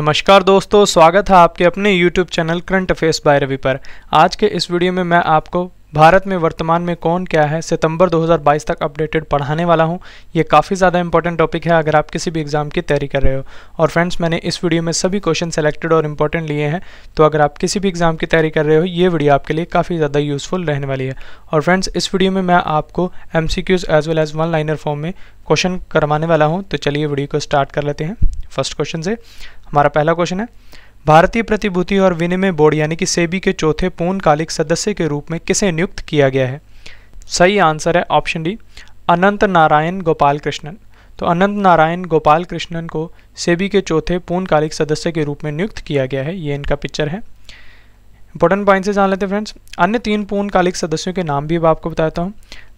नमस्कार दोस्तों स्वागत है आपके अपने YouTube channel current affairs by Ravi पर आज के इस वीडियो में मैं आपको भारत में वर्तमान में कौन क्या है सितंबर 2022 तक अपडेटेड पढ़ाने वाला हूं ये काफ़ी ज़्यादा इंपॉर्टेंट टॉपिक है अगर आप किसी भी एग्ज़ाम की तैयारी कर रहे हो और फ्रेंड्स मैंने इस वीडियो में सभी क्वेश्चन सेलेक्टेड और इंपॉर्टेंट लिए हैं तो अगर आप किसी भी एग्ज़ाम की तैयारी कर रहे हो ये वीडियो आपके लिए काफ़ी ज़्यादा यूज़फुल रहने वाली है और फ्रेंड्स इस वीडियो में मैं आपको M as well as one liner form में क्वेश्चन करवाने वाला हूँ तो चलिए वीडियो को स्टार्ट कर लेते हैं फर्स्ट क्वेश्चन से हमारा पहला क्वेश्चन है भारतीय प्रतिभूति और विनिमय बोर्ड यानी कि सेबी के चौथे पूर्णकालिक सदस्य के रूप में किसे नियुक्त किया गया है सही आंसर है ऑप्शन डी अनंत नारायण गोपाल कृष्णन तो अनंत नारायण गोपाल कृष्णन को सेबी के चौथे पूर्णकालिक सदस्य के रूप में नियुक्त किया गया है ये इनका पिक्चर है इंपॉर्टेंट पॉइंट से जान लेते हैं फ्रेंड्स अन्य तीन पूर्णकालिक सदस्यों के नाम भी अब आपको बताता हूँ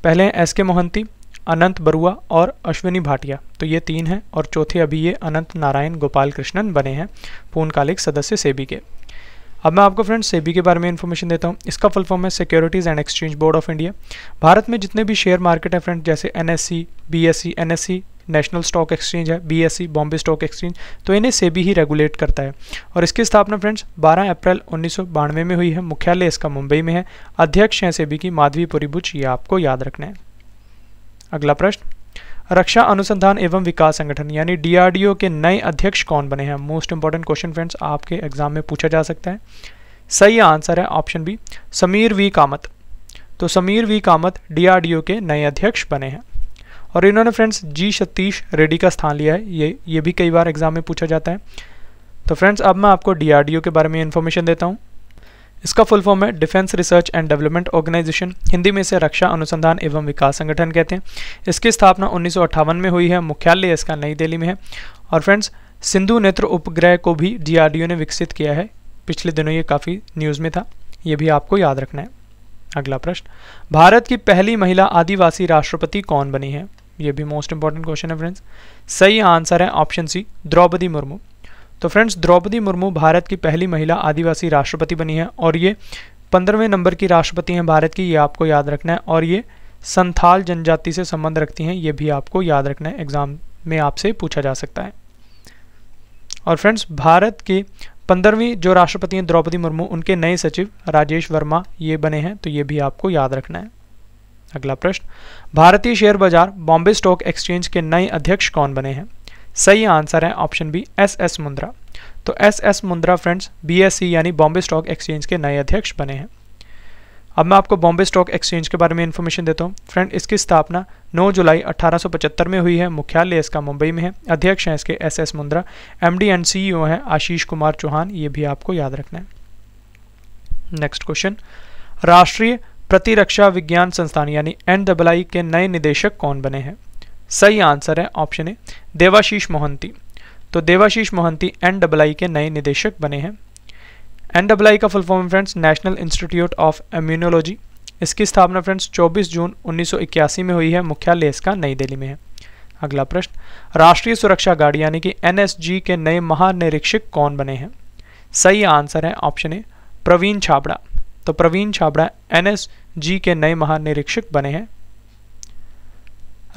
पहले एस के मोहंती अनंत बरुआ और अश्विनी भाटिया तो ये तीन हैं और चौथे अभी ये अनंत नारायण गोपाल कृष्णन बने हैं पूर्णकालिक सदस्य सेबी के अब मैं आपको फ्रेंड्स सेबी के बारे में इन्फॉर्मेशन देता हूँ इसका फुल फॉर्म है securities and exchange board of India Bharat में जितने भी शेयर मार्केट है फ्रेंड जैसे N S C B S C N S C national stock exchange है बी बॉम्बे स्टॉक एक्सचेंज तो इन्हें सेबी ही रेगुलेट करता है और इसकी स्थापना फ्रेंड्स 12 अप्रैल उन्नीस में हुई है मुख्यालय इसका मुंबई में है अध्यक्ष हैं सेबी की माधवी पुरीबुच ये आपको याद रखना है अगला प्रश्न रक्षा अनुसंधान एवं विकास संगठन यानी डीआरडीओ के नए अध्यक्ष कौन बने हैं मोस्ट इंपॉर्टेंट क्वेश्चन फ्रेंड्स आपके एग्जाम में पूछा जा सकता है सही आंसर है option B Sameer V Kamat तो समीर वी कामत डीआरडीओ के नए अध्यक्ष बने हैं और इन्होंने फ्रेंड्स जी सतीश रेड्डी का स्थान लिया है ये ये भी कई बार एग्जाम में पूछा जाता है तो फ्रेंड्स अब मैं आपको डीआरडीओ के बारे में इन्फॉर्मेशन देता हूँ इसका फुल फॉर्म है defence research and development organisation Hindi में इसे रक्षा अनुसंधान एवं विकास संगठन कहते हैं इसकी स्थापना उन्नीस में हुई है मुख्यालय इसका नई दिल्ली में है और फ्रेंड्स सिंधु नेत्र उपग्रह को भी डीआरडीओ ने विकसित किया है पिछले दिनों ये काफ़ी न्यूज़ में था ये भी आपको याद रखना है अगला प्रश्न भारत की पहली महिला आदिवासी राष्ट्रपति कौन बनी है ये भी मोस्ट इंपॉर्टेंट क्वेश्चन है फ्रेंड्स सही आंसर है ऑप्शन सी द्रौपदी मुर्मू तो फ्रेंड्स द्रौपदी मुर्मू भारत की पहली महिला आदिवासी राष्ट्रपति बनी है और ये पंद्रहवें नंबर की राष्ट्रपति हैं भारत की ये आपको याद रखना है और ये संथाल जनजाति से संबंध रखती हैं ये भी आपको याद रखना है एग्ज़ाम में आपसे पूछा जा सकता है और फ्रेंड्स भारत के पंद्रहवीं जो राष्ट्रपति हैं द्रौपदी मुर्मू उनके नए सचिव राजेश वर्मा ये बने हैं तो ये भी आपको याद रखना है अगला प्रश्न भारतीय शेयर बाजार बॉम्बे स्टॉक एक्सचेंज के नए अध्यक्ष कौन बने हैं सही आंसर है option B S S Mundra तो S S Mundra friends C e यानी बॉम्बे स्टॉक एक्सचेंज के नए अध्यक्ष बने हैं अब मैं आपको बॉम्बे स्टॉक एक्सचेंज के बारे में इन्फॉर्मेशन देता हूँ फ्रेंड इसकी स्थापना 9 जुलाई 1875 में हुई है मुख्यालय इसका मुंबई में है अध्यक्ष हैं इसके S S Mundra M D and C हैं आशीष कुमार चौहान ये भी आपको याद रखना है नेक्स्ट क्वेश्चन राष्ट्रीय प्रतिरक्षा विज्ञान संस्थान यानी एन के नए निदेशक कौन बने हैं सही आंसर है ऑप्शन ए देवाशीष मोहंती तो Debashish Mohanty N double I के नए निदेशक बने हैं एन डबल आई का full form friends national institute of immunology इसकी स्थापना फ्रेंड्स 24 जून 1981 में हुई है मुख्यालय इसका नई दिल्ली में है अगला प्रश्न राष्ट्रीय सुरक्षा गार्ड यानी कि एन के नए महानिरीक्षक कौन बने हैं सही आंसर है ऑप्शन ए प्रवीण छाबड़ा तो प्रवीण छाबड़ा एन के नए महानिरीक्षक बने हैं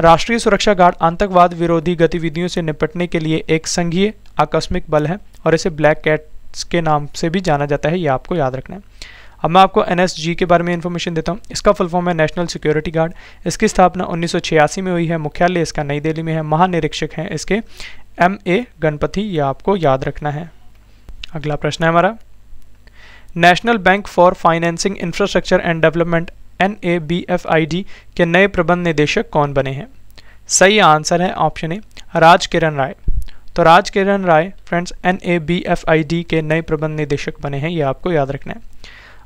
राष्ट्रीय सुरक्षा गार्ड आतंकवाद विरोधी गतिविधियों से निपटने के लिए एक संघीय आकस्मिक बल है और इसे ब्लैक कैट्स के नाम से भी जाना जाता है ये आपको याद रखना है अब मैं आपको एन के बारे में इन्फॉर्मेशन देता हूँ इसका फुल फॉर्म है नेशनल सिक्योरिटी गार्ड इसकी स्थापना उन्नीस में हुई है मुख्यालय इसका नई दिल्ली में है महानिरीक्षक हैं इसके एम ए गणपति ये आपको याद रखना है अगला प्रश्न है हमारा national bank for financing infrastructure and development N A B F I D के नए प्रबंध निदेशक कौन बने हैं सही आंसर है ऑप्शन ए राज किरण राय तो Raj Kiran Rai friends N A B F I D के नए प्रबंध निदेशक बने हैं ये आपको याद रखना है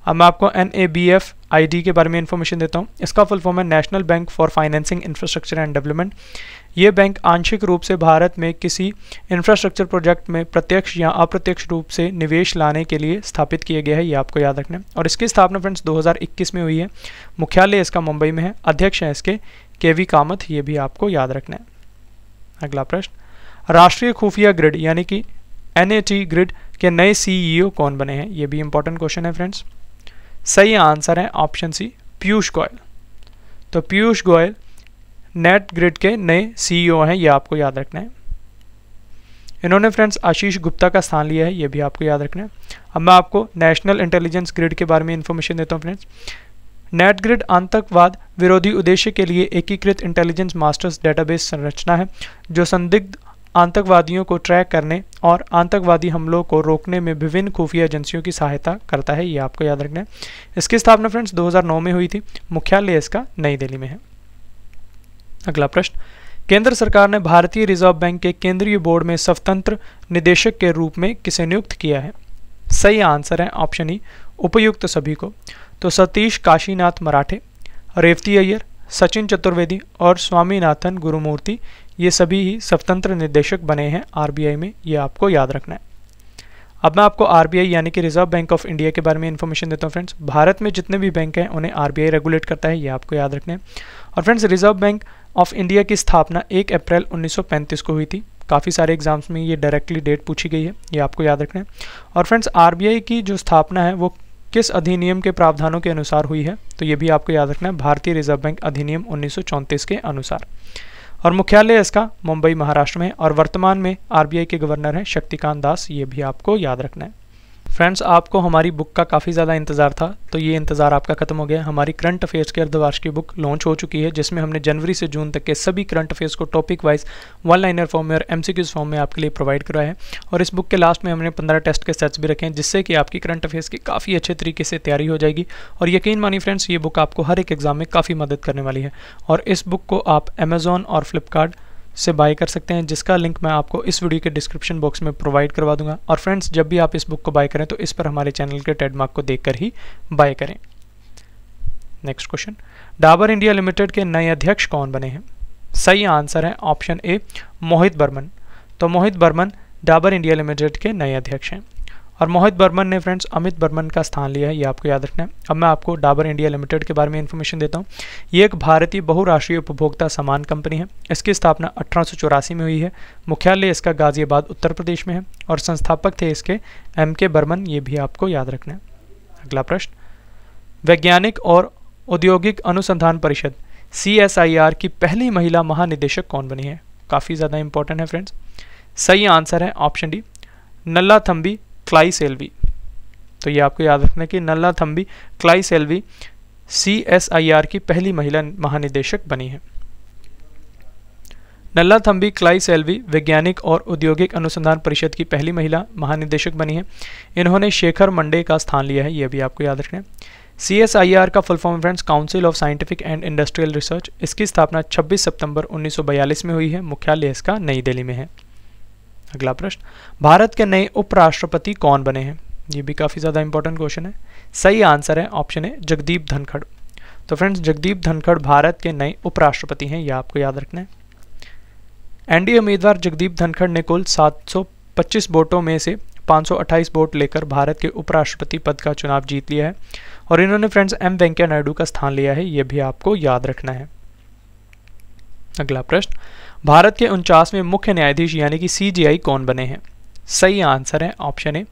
अब मैं आपको N A B F I D के बारे में इन्फॉर्मेशन देता हूँ इसका फुल फॉर्म है national bank for financing infrastructure and development ये बैंक आंशिक रूप से भारत में किसी इंफ्रास्ट्रक्चर प्रोजेक्ट में प्रत्यक्ष या अप्रत्यक्ष रूप से निवेश लाने के लिए स्थापित किया गया है ये आपको याद रखना है और इसकी स्थापना फ्रेंड्स 2021 में हुई है मुख्यालय इसका मुंबई में है अध्यक्ष है इसके के वी कामत ये भी आपको याद रखना है अगला प्रश्न राष्ट्रीय खुफिया ग्रिड यानी कि एन ग्रिड के नए सी e कौन बने हैं ये भी इंपॉर्टेंट क्वेश्चन है फ्रेंड्स सही आंसर है ऑप्शन सी पीयूष गोयल तो पीयूष गोयल नेट ग्रिड के नए सीईओ e हैं ये आपको याद रखना है इन्होंने फ्रेंड्स आशीष गुप्ता का स्थान लिया है ये भी आपको याद रखना है अब मैं आपको नेशनल इंटेलिजेंस ग्रिड के बारे में इन्फॉर्मेशन देता हूँ फ्रेंड्स नेट ग्रिड आतंकवाद विरोधी उद्देश्य के लिए एकीकृत इंटेलिजेंस मास्टर्स डेटाबेस संरचना है जो संदिग्ध आतंकवादियों को ट्रैक करने और आतंकवादी हमलों को रोकने में विभिन्न खुफिया एजेंसियों की सहायता करता है ये आपको याद रखना है इसकी स्थापना फ्रेंड्स 2009 में हुई थी मुख्यालय इसका नई दिल्ली में है अगला प्रश्न केंद्र सरकार ने भारतीय रिजर्व बैंक के केंद्रीय बोर्ड में स्वतंत्र निदेशक के रूप में किसे नियुक्त किया है सही आंसर है ऑप्शन ई e, उपयुक्त सभी को तो सतीश काशीनाथ मराठे रेवती अय्यर सचिन चतुर्वेदी और स्वामीनाथन गुरुमूर्ति ये सभी ही स्वतंत्र निदेशक बने हैं आर में ये आपको याद रखना है अब मैं आपको आर यानी कि रिजर्व बैंक ऑफ इंडिया के बारे में इन्फॉर्मेशन देता हूँ फ्रेंड्स भारत में जितने भी बैंक हैं उन्हें आर रेगुलेट करता है ये आपको याद रखना है और friends reserve bank of India की स्थापना 1 अप्रैल 1935 को हुई थी काफ़ी सारे एग्जाम्स में ये डायरेक्टली डेट पूछी गई है ये आपको याद रखना है और फ्रेंड्स आर की जो स्थापना है वो किस अधिनियम के प्रावधानों के अनुसार हुई है तो ये भी आपको याद रखना है भारतीय रिजर्व बैंक अधिनियम उन्नीस के अनुसार और मुख्यालय इसका मुंबई महाराष्ट्र में और वर्तमान में आरबीआई के गवर्नर हैं शक्तिकांत दास ये भी आपको याद रखना है फ्रेंड्स आपको हमारी बुक का काफ़ी ज़्यादा इंतज़ार था तो ये इंतज़ार आपका ख़त्म हो गया हमारी करंट अफेयर्स की अर्धवार्षिकी बुक लॉन्च हो चुकी है जिसमें हमने जनवरी से जून तक के सभी करंट अफेयर्स को topic wise one liner form में और एम फॉर्म में आपके लिए प्रोवाइड कराया है और इस बुक के लास्ट में हमने पंद्रह टेस्ट के सेट्स भी रखे हैं जिससे कि आपकी करंट अफेयर्स की काफ़ी अच्छे तरीके से तैयारी हो जाएगी और यकीन मानी फ्रेंड्स ये बुक आपको हर एक एग्ज़ाम में काफ़ी मदद करने वाली है और इस बुक को आप अमेज़ॉन और फ्लिपकार्ट से बाय कर सकते हैं जिसका लिंक मैं आपको इस वीडियो के डिस्क्रिप्शन बॉक्स में प्रोवाइड करवा दूंगा और फ्रेंड्स जब भी आप इस बुक को बाय करें तो इस पर हमारे चैनल के ट्रेडमार्क को देखकर ही बाय करें next question Dabur India limited के नए अध्यक्ष कौन बने हैं सही आंसर है ऑप्शन ए मोहित बर्मन तो मोहित बर्मन डाबर इंडिया लिमिटेड के नए अध्यक्ष हैं और मोहित बर्मन ने फ्रेंड्स अमित बर्मन का स्थान लिया है ये आपको याद रखना है अब मैं आपको डाबर इंडिया लिमिटेड के बारे में इन्फॉर्मेशन देता हूँ ये एक भारतीय बहुराष्ट्रीय उपभोक्ता सामान कंपनी है इसकी स्थापना अठारह में हुई है मुख्यालय इसका गाजियाबाद उत्तर प्रदेश में है और संस्थापक थे इसके एम के बर्मन ये भी आपको याद रखना है अगला प्रश्न वैज्ञानिक और औद्योगिक अनुसंधान परिषद सी की पहली महिला महानिदेशक कौन बनी है काफ़ी ज़्यादा इंपॉर्टेंट है फ्रेंड्स सही आंसर है ऑप्शन डी नल्ला थम्बी क्लाई सेल्वी तो ये आपको याद रखना है कि Nalla Thambi Kalai Selvi C S I R की पहली महिला महानिदेशक बनी है नल्ला थम्बी क्लाई सेल्वी वैज्ञानिक और औद्योगिक अनुसंधान परिषद की पहली महिला महानिदेशक बनी है इन्होंने शेखर मंडे का स्थान लिया है ये भी आपको याद रखना सी एस आई आर का full form friends council of scientific and industrial research इसकी स्थापना 26 सितंबर 1942 में हुई है मुख्यालय इसका नई दिल्ली में है अगला प्रश्न भारत के नए उपराष्ट्रपति कौन बने हैं ये भी काफ़ी ज़्यादा इंपॉर्टेंट क्वेश्चन है सही आंसर है ऑप्शन ए जगदीप धनखड़ तो फ्रेंड्स जगदीप धनखड़ भारत के नए उपराष्ट्रपति हैं यह आपको याद रखना है एनडीए उम्मीदवार जगदीप धनखड़ ने कुल 725 वोटों में से 528 वोट लेकर भारत के उपराष्ट्रपति पद का चुनाव जीत लिया है और इन्होंने फ्रेंड्स एम वेंकैया नायडू का स्थान लिया है यह भी आपको याद रखना है अगला प्रश्न भारत के उनचासवें मुख्य न्यायाधीश यानी कि सीजीआई कौन बने हैं सही आंसर है ऑप्शन ए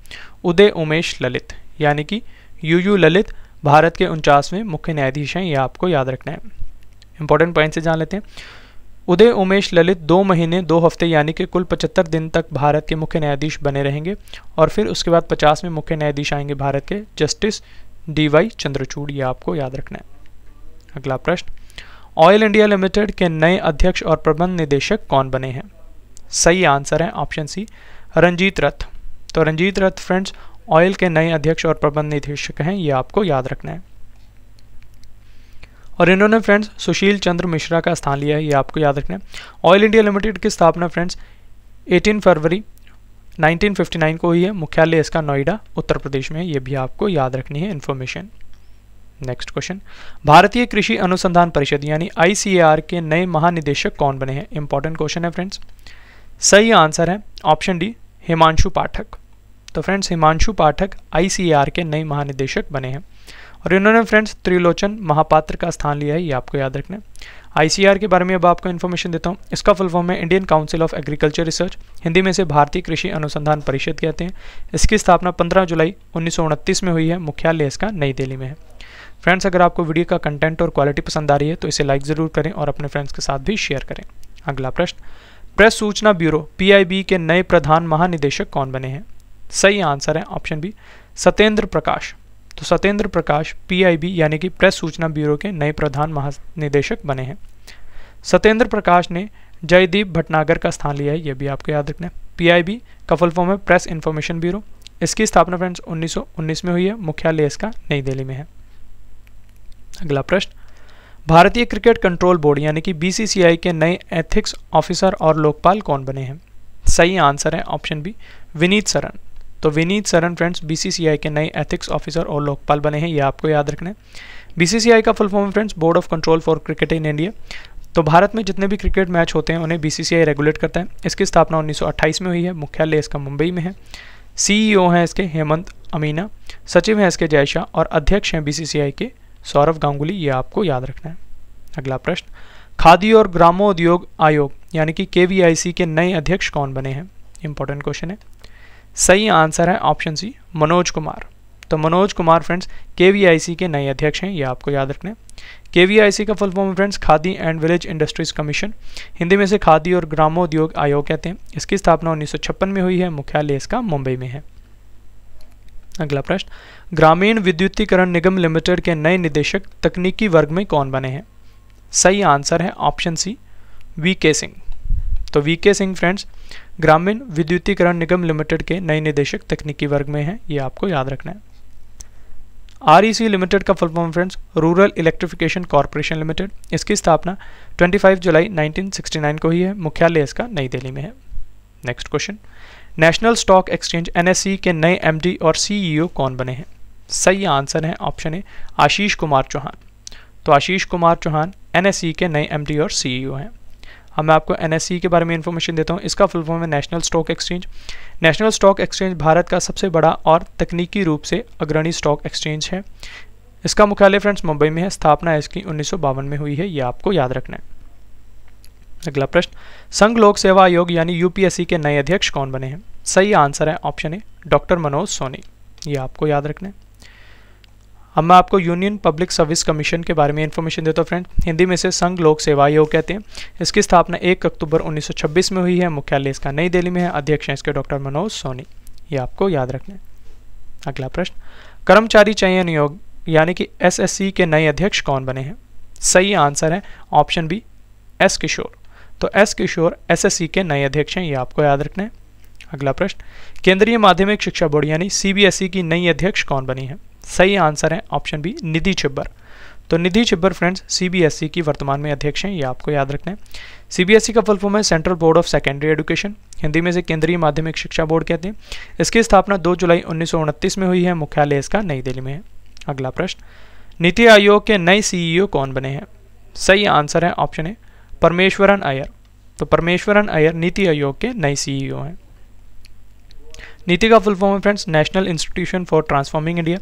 उदय उमेश ललित यानी कि यू यू ललित भारत के उनचासवें मुख्य न्यायाधीश हैं ये आपको याद रखना है इंपॉर्टेंट पॉइंट से जान लेते हैं उदय उमेश ललित दो महीने दो हफ्ते यानी कि कुल पचहत्तर दिन तक भारत के मुख्य न्यायाधीश बने रहेंगे और फिर उसके बाद पचासवें मुख्य न्यायाधीश आएंगे भारत के जस्टिस डी वाई चंद्रचूड़ ये आपको याद रखना है अगला प्रश्न ऑयल इंडिया लिमिटेड के नए अध्यक्ष और प्रबंध निदेशक कौन बने हैं सही आंसर है ऑप्शन सी रंजीत रथ तो रंजीत रथ फ्रेंड्स ऑयल के नए अध्यक्ष और प्रबंध निदेशक हैं ये आपको याद रखना है और इन्होंने फ्रेंड्स सुशील चंद्र मिश्रा का स्थान लिया है ये आपको याद रखना है ऑयल इंडिया लिमिटेड की स्थापना फ्रेंड्स 18 फरवरी 1959 को हुई है मुख्यालय इसका नोएडा उत्तर प्रदेश में ये भी आपको याद रखनी है इन्फॉर्मेशन नेक्स्ट क्वेश्चन भारतीय कृषि अनुसंधान परिषद यानी आईसीएआर के नए महानिदेशक कौन बने हैं इंपॉर्टेंट क्वेश्चन है फ्रेंड्स सही आंसर है ऑप्शन डी हिमांशु पाठक तो फ्रेंड्स हिमांशु पाठक आईसीएआर के नए महानिदेशक बने हैं और इन्होंने फ्रेंड्स त्रिलोचन महापात्र का स्थान लिया है ये आपको याद रखना आईसीआर के बारे में अब आपको इन्फॉर्मेशन देता हूँ इसका फुल फॉर्म है Indian council of agriculture research Hindi में से भारतीय कृषि अनुसंधान परिषद कहते हैं इसकी स्थापना 15 जुलाई उन्नीस में हुई है मुख्यालय इसका नई दिल्ली में है फ्रेंड्स अगर आपको वीडियो का कंटेंट और क्वालिटी पसंद आ रही है तो इसे लाइक ज़रूर करें और अपने फ्रेंड्स के साथ भी शेयर करें अगला प्रश्न प्रेस सूचना ब्यूरो पीआईबी के नए प्रधान महानिदेशक कौन बने हैं सही आंसर है ऑप्शन बी सत्येंद्र प्रकाश तो सत्येंद्र प्रकाश पीआईबी यानी कि प्रेस सूचना ब्यूरो के नए प्रधान महानिदेशक बने हैं सत्येंद्र प्रकाश ने जयदीप भटनागर का स्थान लिया है यह भी आपको याद रखना है पी का फुल फॉर्म है प्रेस इन्फॉर्मेशन ब्यूरो इसकी स्थापना फ्रेंड्स उन्नीस में हुई है मुख्यालय इसका नई दिल्ली में है अगला प्रश्न भारतीय क्रिकेट कंट्रोल बोर्ड यानी कि बीसीसीआई के नए एथिक्स ऑफिसर और लोकपाल कौन बने हैं सही आंसर है ऑप्शन बी विनीत सरन तो विनीत सरन फ्रेंड्स बीसीसीआई के नए एथिक्स ऑफिसर और लोकपाल बने हैं ये आपको याद रखना है बीसीसीआई का full form friends board of control for cricket in India तो भारत में जितने भी क्रिकेट मैच होते हैं उन्हें बीसीसीआई रेगुलेट करता है इसकी स्थापना 1928 में हुई है मुख्यालय इसका मुंबई में है सीईओ e हैं इसके हेमंत अमीना सचिव हैं इसके जयशाह और अध्यक्ष हैं बीसीसीआई के सौरभ गांगुली ये आपको याद रखना है अगला प्रश्न खादी और ग्रामोद्योग आयोग यानी कि के के नए अध्यक्ष कौन बने हैं इंपॉर्टेंट क्वेश्चन है सही आंसर है ऑप्शन सी मनोज कुमार तो मनोज कुमार फ्रेंड्स के के नए अध्यक्ष हैं ये आपको याद रखना है के का full form friends khadi and village industries commission Hindi में से खादी और ग्रामोद्योग आयोग कहते हैं इसकी स्थापना उन्नीस में हुई है मुख्यालय इसका मुंबई में है अगला प्रश्न ग्रामीण विद्युतीकरण निगम लिमिटेड के नए निदेशक तकनीकी वर्ग में कौन बने हैं सही आंसर है ऑप्शन सी वी के सिंह तो वी के सिंह फ्रेंड्स ग्रामीण विद्युतीकरण निगम लिमिटेड के नए निदेशक तकनीकी वर्ग में हैं ये आपको याद रखना है आरईसी लिमिटेड का full form friends rural electrification corporation limited इसकी स्थापना 25 जुलाई 1969 को ही है मुख्यालय इसका नई दिल्ली में है next question national stock exchange N के नए एम और सी कौन बने हैं सही आंसर है ऑप्शन ए आशीष कुमार चौहान तो आशीष कुमार चौहान एन के नए एम और सी हैं अब मैं आपको एन के बारे में इन्फॉर्मेशन देता हूँ इसका फुल फॉर्म है national stock exchange national stock exchange Bharat का सबसे बड़ा और तकनीकी रूप से अग्रणी स्टॉक एक्सचेंज है इसका मुख्यालय फ्रेंड्स मुंबई में है स्थापना इसकी उन्नीस में हुई है ये आपको याद रखना है अगला प्रश्न संघ लोक सेवा आयोग यानी यूपीएससी के नए अध्यक्ष कौन बने हैं सही आंसर है option A doctor Manoj Soni ये आपको याद रखना है अब मैं आपको यूनियन पब्लिक सर्विस कमीशन के बारे में इन्फॉर्मेशन देता हूँ फ्रेंड हिंदी में से संघ लोक सेवा आयोग कहते हैं इसकी स्थापना एक अक्टूबर उन्नीस में हुई है मुख्यालय इसका नई दिल्ली में है अध्यक्ष हैं इसके डॉक्टर मनोज सोनी ये आपको याद रखना है अगला प्रश्न कर्मचारी चयन योग यानी कि एसएससी के नए अध्यक्ष कौन बने हैं सही आंसर है ऑप्शन बी एस किशोर तो एस किशोर एसएससी के नए अध्यक्ष हैं ये आपको याद रखना है अगला प्रश्न केंद्रीय माध्यमिक शिक्षा बोर्ड यानी सीबीएसई e की नई अध्यक्ष कौन बनी है सही आंसर है ऑप्शन बी निधि छिब्बर तो Nidhi Chhibber friends CBSE e की वर्तमान में अध्यक्ष हैं ये आपको याद रखना है सीबीएसई e का फुल फॉर्म है central board of secondary education Hindi में से केंद्रीय माध्यमिक शिक्षा बोर्ड कहते हैं इसकी स्थापना 2 जुलाई उन्नीस में हुई है मुख्यालय इसका नई दिल्ली में है अगला प्रश्न नीति आयोग के नए सीईओ कौन बने हैं सही आंसर है ऑप्शन ए परमेश्वरन अयर तो परमेश्वरन अयर नीति आयोग के नए सीईओ e हैं नीति का फुल फॉर्म है friends national institution for transforming India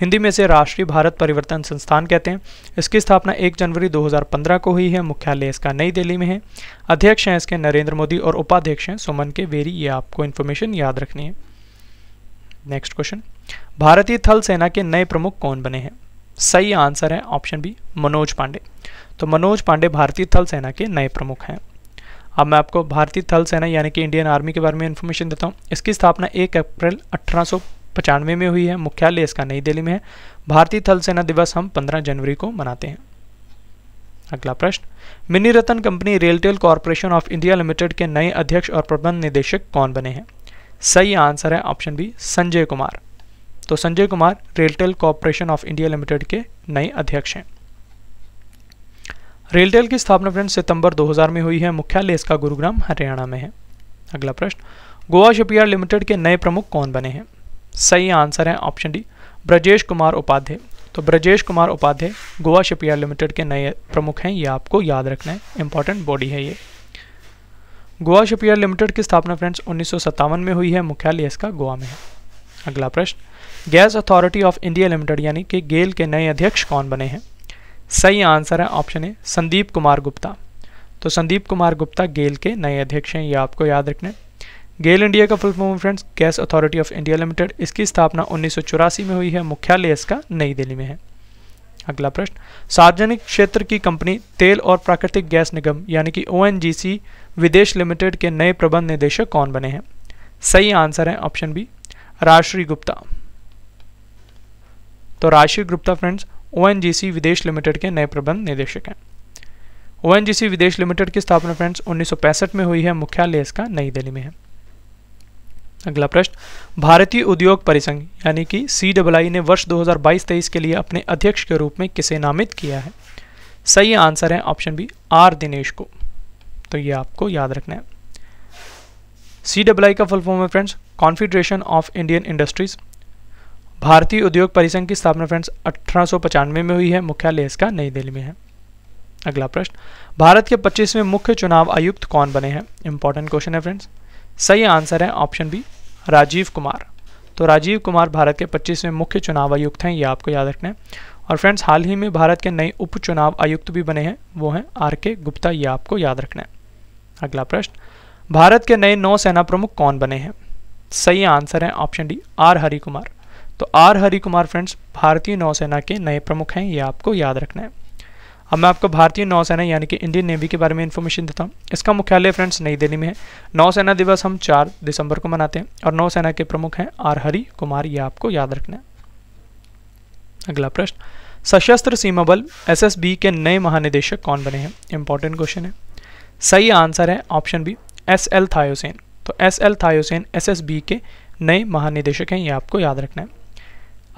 Hindi में से राष्ट्रीय भारत परिवर्तन संस्थान कहते हैं इसकी स्थापना 1 जनवरी 2015 को हुई है मुख्यालय इसका नई दिल्ली में है अध्यक्ष हैं इसके नरेंद्र मोदी और उपाध्यक्ष हैं सुमन के वेरी ये आपको इन्फॉर्मेशन याद रखनी है नेक्स्ट क्वेश्चन भारतीय थल सेना के नए प्रमुख कौन बने हैं सही आंसर है ऑप्शन बी मनोज पांडे तो मनोज पांडे भारतीय थल सेना के नए प्रमुख हैं अब मैं आपको भारतीय थल सेना यानी कि इंडियन आर्मी के बारे में इन्फॉर्मेशन देता हूँ इसकी स्थापना एक अप्रैल अठारह में हुई है मुख्यालय इसका नई दिल्ली में है भारतीय थल सेना दिवस हम 15 जनवरी को मनाते हैं अगला प्रश्न mini Ratna company RailTel corporation of India limited के नए अध्यक्ष और प्रबंध निदेशक कौन बने हैं सही आंसर है ऑप्शन बी संजय कुमार तो Sanjay Kumar RailTel corporation of India limited के नए अध्यक्ष हैं रेलटेल की स्थापना फ्रेंड सितंबर 2000 में हुई है मुख्यालय इसका गुरुग्राम हरियाणा में है अगला प्रश्न गोवा शिपयार्ड लिमिटेड के नए प्रमुख कौन बने हैं सही आंसर है ऑप्शन डी ब्रजेश कुमार उपाध्याय तो ब्रजेश कुमार उपाध्याय गोवा शिपयार्ड लिमिटेड के नए प्रमुख हैं ये आपको याद रखना है इंपॉर्टेंट बॉडी है ये गोवा शिपयार्ड लिमिटेड की स्थापना फ्रेंड्स उन्नीस में हुई है मुख्यालय इसका गोवा में है अगला प्रश्न gas authority of India limited यानी कि गेल के नए अध्यक्ष कौन बने हैं सही आंसर है ऑप्शन ए संदीप कुमार गुप्ता तो संदीप कुमार गुप्ता गेल के नए अध्यक्ष हैं ये आपको याद रखना गेल इंडिया का full form friends gas authority of India limited इसकी स्थापना उन्नीस में हुई है मुख्यालय इसका नई दिल्ली में है अगला प्रश्न सार्वजनिक क्षेत्र की कंपनी तेल और प्राकृतिक गैस निगम यानी कि ओ विदेश लिमिटेड के नए प्रबंध निदेशक कौन बने हैं सही आंसर है ऑप्शन बी राजश्री गुप्ता तो Rajshree Gupta friends ONGC Videsh limited के नए प्रबंध निदेशक हैं ओएनजीसी विदेश लिमिटेड की स्थापना फ्रेंड्स उन्नीस में हुई है मुख्यालय इसका नई दिल्ली में है अगला प्रश्न भारतीय उद्योग परिसंघ यानी कि सी डबल आई ने वर्ष 2022-23 के लिए अपने अध्यक्ष के रूप में किसे नामित किया है सही आंसर है ऑप्शन बी आर दिनेश को तो ये आपको याद रखना है सी डबल आई का फुल फॉर्म है friends confederation of Indian industries भारतीय उद्योग परिसंघ की स्थापना फ्रेंड्स अठारह में हुई है मुख्यालय इसका नई दिल्ली में है अगला प्रश्न भारत के 25वें मुख्य चुनाव आयुक्त कौन बने हैं इंपॉर्टेंट क्वेश्चन है फ्रेंड्स सही आंसर है ऑप्शन बी राजीव कुमार तो राजीव कुमार भारत के 25वें मुख्य चुनाव आयुक्त हैं ये आपको याद रखना है और फ्रेंड्स हाल ही में भारत के नए उप चुनाव आयुक्त भी बने हैं वो हैं आर के गुप्ता ये आपको याद रखना है अगला प्रश्न भारत के नए नौसेना प्रमुख कौन बने हैं सही आंसर है option D R Hari Kumar तो आर हरि कुमार फ्रेंड्स भारतीय नौसेना के नए प्रमुख हैं ये आपको याद रखना है अब मैं आपको भारतीय नौसेना यानी कि इंडियन नेवी के बारे में इन्फॉर्मेशन देता हूँ इसका मुख्यालय फ्रेंड्स नई दिल्ली में है नौसेना दिवस हम चार दिसंबर को मनाते हैं और नौसेना के प्रमुख हैं आर हरि कुमार ये आपको याद रखना है अगला प्रश्न सशस्त्र सीमा बल एस के नए महानिदेशक कौन बने हैं इंपॉर्टेंट क्वेश्चन है सही आंसर है option B S L Thaosen तो एस एल थायोसेन एस के नए महानिदेशक हैं ये आपको याद रखना है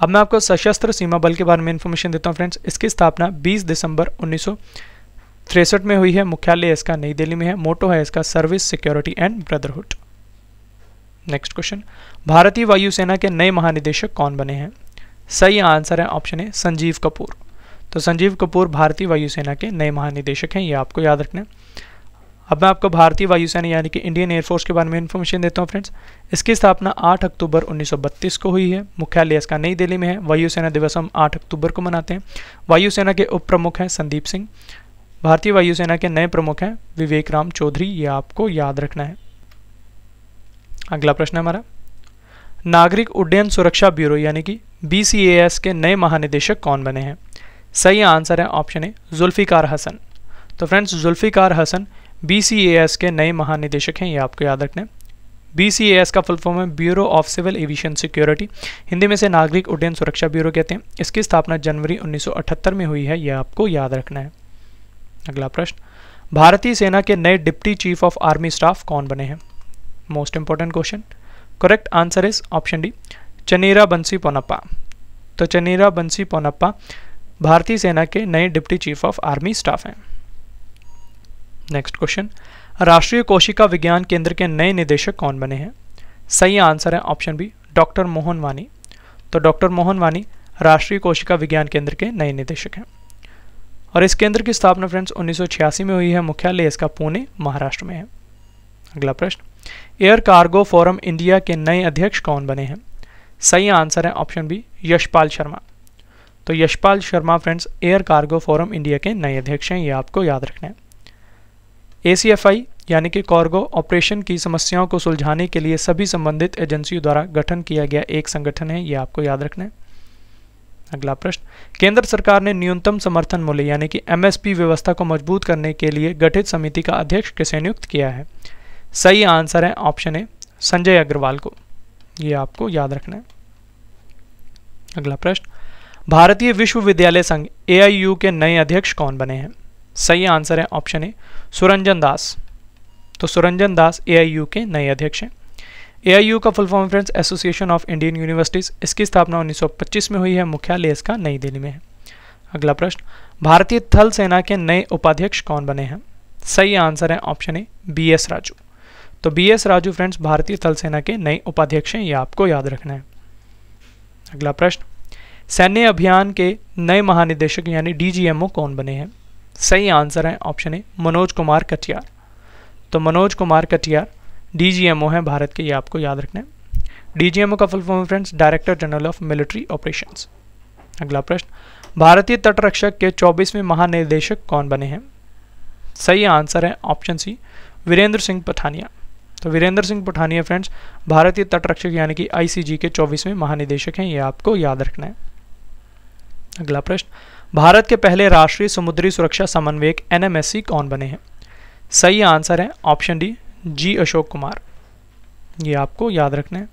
अब मैं आपको सशस्त्र सीमा बल के बारे में इन्फॉर्मेशन देता हूँ फ्रेंड्स इसकी स्थापना 20 दिसंबर उन्नीस में हुई है मुख्यालय इसका नई दिल्ली में है मोटो है इसका service security and brotherhood next question भारतीय वायुसेना के नए महानिदेशक कौन बने हैं सही आंसर है ऑप्शन ए संजीव कपूर तो संजीव कपूर भारतीय वायुसेना के नए महानिदेशक हैं ये आपको याद रखना है अब मैं आपको भारतीय वायुसेना यानी कि इंडियन एयरफोर्स के बारे में इन्फॉर्मेशन देता हूँ फ्रेंड्स इसकी स्थापना 8 अक्टूबर 1932 को हुई है मुख्यालय इसका नई दिल्ली में है वायुसेना दिवस हम 8 अक्टूबर को मनाते हैं वायुसेना के उप प्रमुख हैं संदीप सिंह भारतीय वायुसेना के नए प्रमुख हैं विवेक राम चौधरी ये आपको याद रखना है अगला प्रश्न हमारा नागरिक उड्डयन सुरक्षा ब्यूरो यानी कि बी के नए महानिदेशक कौन बने हैं सही आंसर है ऑप्शन ए जुल्फ़िकार हसन तो फ्रेंड्स जुल्फ़िकार हसन बी के नए महानिदेशक हैं ये आपको याद रखना है बी का फुल फॉर्म है bureau of civil aviation security Hindi में से नागरिक उड्डयन सुरक्षा ब्यूरो कहते हैं इसकी स्थापना जनवरी 1978 में हुई है यह आपको याद रखना है अगला प्रश्न भारतीय सेना के नए deputy chief of army staff कौन बने हैं most important question correct answer is option D Chanera Bansi Ponnappa तो चनेरा बंसी पोनप्पा भारतीय सेना के नए deputy chief of army staff हैं नेक्स्ट क्वेश्चन राष्ट्रीय कोशिका विज्ञान केंद्र के नए निदेशक कौन बने हैं सही आंसर है ऑप्शन बी डॉक्टर मोहन वानी तो डॉक्टर मोहन वानी राष्ट्रीय कोशिका विज्ञान केंद्र के नए निदेशक हैं और इस केंद्र की स्थापना फ्रेंड्स उन्नीस में हुई है मुख्यालय इसका पुणे महाराष्ट्र में है अगला प्रश्न एयर कार्गो फोरम इंडिया के नए अध्यक्ष कौन बने हैं सही आंसर है ऑप्शन बी यशपाल शर्मा तो Yashpal Sharma friends air cargo forum India के नए अध्यक्ष हैं ये आपको याद रखना है ए यानी कि कार्गो ऑपरेशन की समस्याओं को सुलझाने के लिए सभी संबंधित एजेंसियों द्वारा गठन किया गया एक संगठन है ये आपको याद रखना है अगला प्रश्न केंद्र सरकार ने न्यूनतम समर्थन मूल्य यानी कि एमएसपी व्यवस्था को मजबूत करने के लिए गठित समिति का अध्यक्ष किसे नियुक्त किया है सही आंसर है ऑप्शन ए संजय अग्रवाल को ये आपको याद रखना है अगला प्रश्न भारतीय विश्वविद्यालय संघ ए के नए अध्यक्ष कौन बने हैं सही आंसर है ऑप्शन ए सुरंजन दास तो सुरंजन दास ए के नए अध्यक्ष हैं एआईयू का full form friends association of Indian universities इसकी स्थापना 1925 में हुई है मुख्यालय इसका नई दिल्ली में है अगला प्रश्न भारतीय थल सेना के नए उपाध्यक्ष कौन बने हैं सही आंसर है option A B S Raju तो बी एस राजू फ्रेंड्स भारतीय थल सेना के नए उपाध्यक्ष हैं ये आपको याद रखना है अगला प्रश्न सैन्य अभियान के नए महानिदेशक यानी डीजीएमओ कौन बने हैं सही आंसर है ऑप्शन ए मनोज कुमार कटियार तो मनोज कुमार कटियार डीजीएमओ है भारत के ये आपको याद रखना है डीजीएमओ का full form friends director general of military operations अगला प्रश्न भारतीय तटरक्षक के 24वें महानिदेशक कौन बने हैं सही आंसर है ऑप्शन सी वीरेंद्र सिंह पठानिया तो वीरेंद्र सिंह पठानिया फ्रेंड्स भारतीय तटरक्षक यानी कि आईसीजी के 24वें महानिदेशक हैं ये आपको याद रखना है अगला प्रश्न भारत के पहले राष्ट्रीय समुद्री सुरक्षा समन्वयक एन कौन बने हैं सही आंसर है option D G Ashok Kumar ये आपको याद रखना है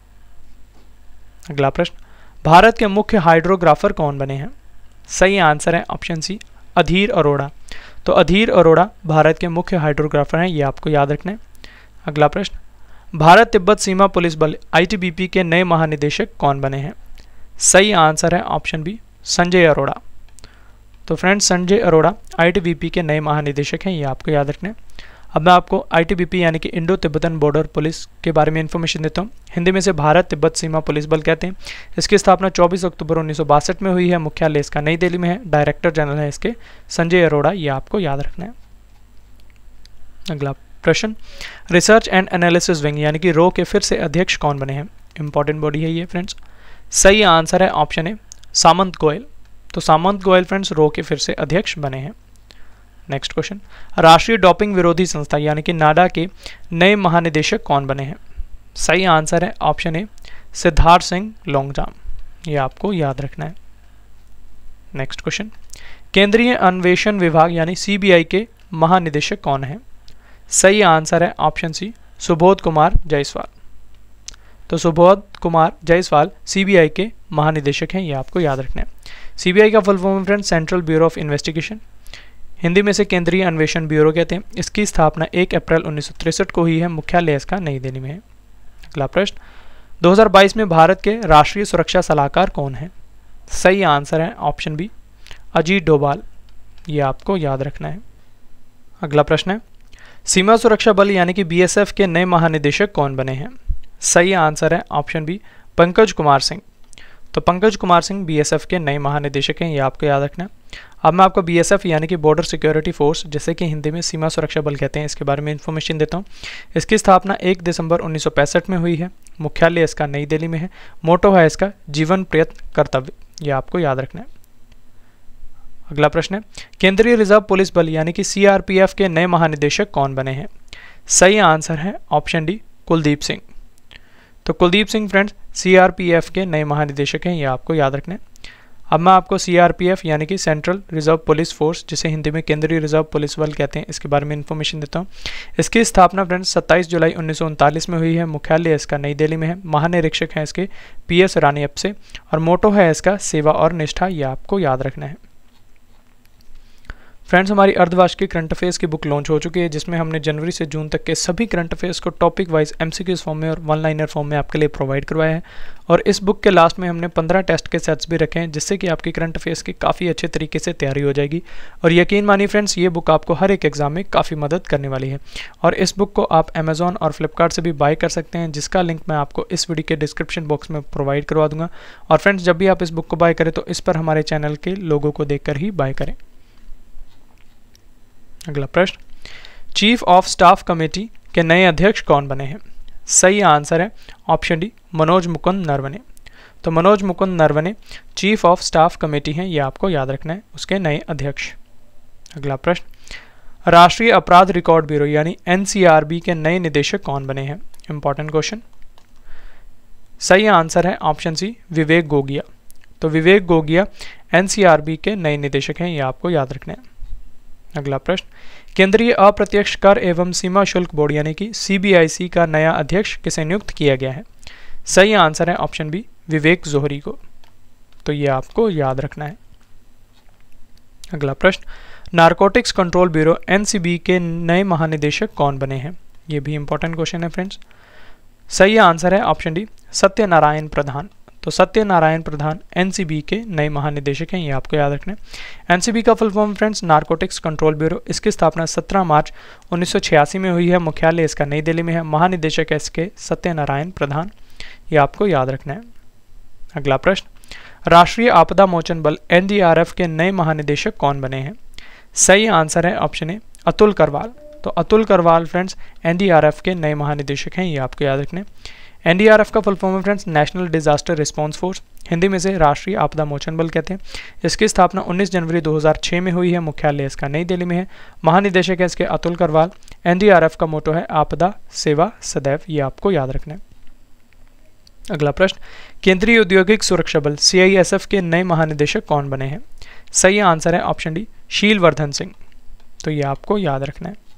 अगला प्रश्न भारत के मुख्य हाइड्रोग्राफर कौन बने हैं सही आंसर है ऑप्शन सी अधीर अरोड़ा तो अधीर अरोड़ा भारत के मुख्य हाइड्रोग्राफर हैं ये आपको याद रखना है अगला प्रश्न भारत तिब्बत सीमा पुलिस बल आईटीबीपी के नए महानिदेशक कौन बने हैं सही आंसर है ऑप्शन बी संजय अरोड़ा तो फ्रेंड्स संजय अरोड़ा आईटीबीपी के नए महानिदेशक हैं ये आपको याद रखना अब मैं आपको आईटीबीपी यानी कि इंडो तिब्बतन बॉर्डर पुलिस के बारे में इन्फॉर्मेशन देता हूँ हिंदी में से भारत तिब्बत सीमा पुलिस बल कहते हैं इसकी स्थापना 24 अक्टूबर उन्नीस में हुई है मुख्यालय इसका नई दिल्ली में है डायरेक्टर जनरल है इसके संजय अरोड़ा ये आपको याद रखना है अगला प्रश्न रिसर्च एंड एनालिसिस विंग यानी कि रो के फिर से अध्यक्ष कौन बने हैं इंपॉर्टेंट बॉडी है ये फ्रेंड्स सही आंसर है ऑप्शन ए सामंत गोयल तो सामंत गोयल फ्रेंड्स रो के फिर से अध्यक्ष बने हैं नेक्स्ट क्वेश्चन राष्ट्रीय डॉपिंग विरोधी संस्था यानी कि नाडा के नए महानिदेशक कौन बने हैं सही आंसर है ऑप्शन ए सिद्धार्थ सिंह लोंगजाम ये आपको याद रखना है नेक्स्ट क्वेश्चन केंद्रीय अन्वेषण विभाग यानी सीबीआई के महानिदेशक कौन है सही आंसर है ऑप्शन सी सुबोध कुमार जायसवाल तो सुबोध कुमार जायसवाल सीबीआई के महानिदेशक हैं ये आपको याद रखना है सीबीआई का full form friend central bureau of investigation Hindi में से केंद्रीय अन्वेषण ब्यूरो कहते हैं इसकी स्थापना 1 अप्रैल उन्नीस को हुई है मुख्यालय इसका नई दिल्ली में है अगला प्रश्न 2022 में भारत के राष्ट्रीय सुरक्षा सलाहकार कौन है सही आंसर है ऑप्शन बी अजीत डोभाल ये आपको याद रखना है अगला प्रश्न है सीमा सुरक्षा बल यानी कि बीएसएफ के नए महानिदेशक कौन बने हैं सही आंसर है ऑप्शन बी पंकज कुमार सिंह तो पंकज कुमार सिंह बीएसएफ के नए महानिदेशक हैं ये आपको याद रखना है अब मैं आपको बीएसएफ यानी कि बॉर्डर सिक्योरिटी फोर्स जैसे कि हिंदी में सीमा सुरक्षा बल कहते हैं इसके बारे में इन्फॉर्मेशन देता हूँ इसकी स्थापना 1 दिसंबर उन्नीस में हुई है मुख्यालय इसका नई दिल्ली में है मोटो है इसका जीवन प्रयत्न कर्तव्य ये आपको याद रखना है अगला प्रश्न है केंद्रीय रिजर्व पुलिस बल यानी कि सीआरपीएफ के नए महानिदेशक कौन बने हैं सही आंसर है ऑप्शन डी कुलदीप सिंह तो कुलदीप सिंह फ्रेंड्स सीआरपीएफ के नए महानिदेशक हैं ये आपको याद रखना है अब मैं आपको सीआरपीएफ यानी कि सेंट्रल रिजर्व पुलिस फोर्स जिसे हिंदी में केंद्रीय रिजर्व पुलिस बल कहते हैं इसके बारे में इन्फॉर्मेशन देता हूँ इसकी स्थापना फ्रेंड्स 27 जुलाई उन्नीस में हुई है मुख्यालय इसका नई दिल्ली में है महानिरीक्षक हैं इसके पी एस रानीअप से और मोटो है इसका सेवा और निष्ठा ये आपको याद रखना है फ्रेंड्स हमारी अर्धवाश करंट अफेयर्स की बुक लॉन्च हो चुकी है जिसमें हमने जनवरी से जून तक के सभी करंट अफेयर्स को टॉपिक वाइज एम फॉर्म में और वन लाइनर फॉर्म में आपके लिए प्रोवाइड करवाया है और इस बुक के लास्ट में हमने पंद्रह टेस्ट के सेट्स भी रखे हैं जिससे कि आपकी करंट अफेयर्स की काफ़ी अच्छे तरीके से तैयारी हो जाएगी और यकीन मानिए फ्रेंड्स ये बुक आपको हर एक एग्ज़ाम में काफ़ी मदद करने वाली है और इस बुक को आप अमेज़ॉन और फ्लिपकार्ट से भी बाय कर सकते हैं जिसका लिंक मैं आपको इस वीडियो के डिस्क्रिप्शन बॉक्स में प्रोवाइड करवा दूंगा और फ्रेंड्स जब भी आप इस बुक को बाय करें तो इस पर हमारे चैनल के लोगों को देख ही बाय करें अगला प्रश्न चीफ ऑफ स्टाफ कमेटी के नए अध्यक्ष कौन बने हैं सही आंसर है ऑप्शन डी मनोज मुकुंद नरवने तो Manoj Mukund Naravane chief of staff committee हैं ये आपको याद रखना है उसके नए अध्यक्ष अगला प्रश्न राष्ट्रीय अपराध रिकॉर्ड ब्यूरो यानी एन के नए निदेशक कौन बने हैं इंपॉर्टेंट क्वेश्चन सही आंसर है ऑप्शन सी विवेक गोगिया तो विवेक गोगिया एन के नए निदेशक हैं ये आपको याद रखना है अगला प्रश्न केंद्रीय अप्रत्यक्ष कर एवं सीमा शुल्क बोर्ड यानी कि सीबीआईसी का नया अध्यक्ष किसे नियुक्त किया गया है सही आंसर है ऑप्शन बी विवेक जोहरी को तो ये आपको याद रखना है अगला प्रश्न नारकोटिक्स कंट्रोल ब्यूरो एनसीबी के नए महानिदेशक कौन बने हैं ये भी इंपॉर्टेंट क्वेश्चन है फ्रेंड्स सही आंसर है ऑप्शन डी सत्यनारायण प्रधान तो सत्यनारायण प्रधान एनसीबी के नए महानिदेशक हैं ये आपको याद रखना है एनसीबी का full form friends narcotics control bureau इसकी स्थापना 17 मार्च 1986 में हुई है मुख्यालय इसका नई दिल्ली में है महानिदेशक है इसके सत्यनारायण प्रधान ये आपको याद रखना है अगला प्रश्न राष्ट्रीय आपदा मोचन बल एन के नए महानिदेशक कौन बने हैं सही आंसर है ऑप्शन ए अतुल करवाल तो अतुल करवाल फ्रेंड्स एनडीआरएफ के नए महानिदेशक हैं ये आपको याद रखना है एनडीआरएफ का फुल फॉर्म है friends national disaster response force Hindi में से राष्ट्रीय आपदा मोचन बल कहते हैं इसकी स्थापना 19 जनवरी 2006 में हुई है मुख्यालय इसका नई दिल्ली में है महानिदेशक है इसके अतुल करवाल एनडीआरएफ का मोटो है आपदा सेवा सदैव ये आपको याद रखना है अगला प्रश्न केंद्रीय औद्योगिक सुरक्षा बल एफ के नए महानिदेशक कौन बने हैं सही आंसर है ऑप्शन डी शीलवर्धन सिंह तो ये आपको याद रखना है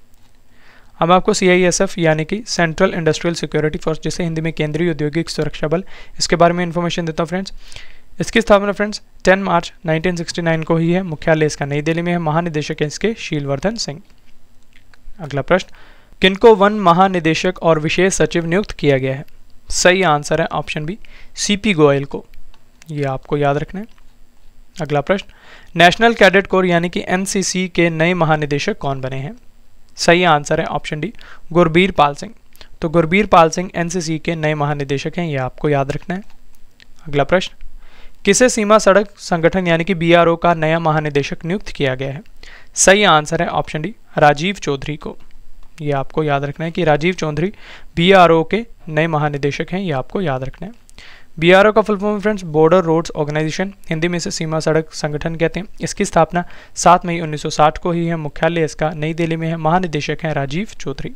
अब आपको सीआईएसएफ यानी कि सेंट्रल इंडस्ट्रियल सिक्योरिटी फोर्स जिसे हिंदी में केंद्रीय औद्योगिक सुरक्षा बल इसके बारे में इन्फॉर्मेशन देता हूँ फ्रेंड्स इसकी स्थापना फ्रेंड्स 10 मार्च 1969 को ही है मुख्यालय इसका नई दिल्ली में है महानिदेशक है इसके शीलवर्धन सिंह अगला प्रश्न किनको वन महानिदेशक और विशेष सचिव नियुक्त किया गया है सही आंसर है ऑप्शन बी सीपी गोयल को ये आपको याद रखना है अगला प्रश्न नेशनल कैडेट कोर यानी कि एनसीसी के नए महानिदेशक कौन बने हैं सही आंसर है ऑप्शन डी गुरबीर पाल सिंह तो गुरबीर पाल सिंह एनसीसी के नए महानिदेशक हैं ये आपको याद रखना है अगला प्रश्न किसे सीमा सड़क संगठन यानी कि बीआरओ का नया महानिदेशक नियुक्त किया गया है सही आंसर है ऑप्शन डी राजीव चौधरी को ये आपको याद रखना है कि राजीव चौधरी बीआरओ के नए महानिदेशक हैं ये आपको याद रखना है बी का full form friends border roads organisation Hindi में इसे सीमा सड़क संगठन कहते हैं इसकी स्थापना 7 मई 1960 को ही है मुख्यालय इसका नई दिल्ली में है महानिदेशक हैं राजीव चौधरी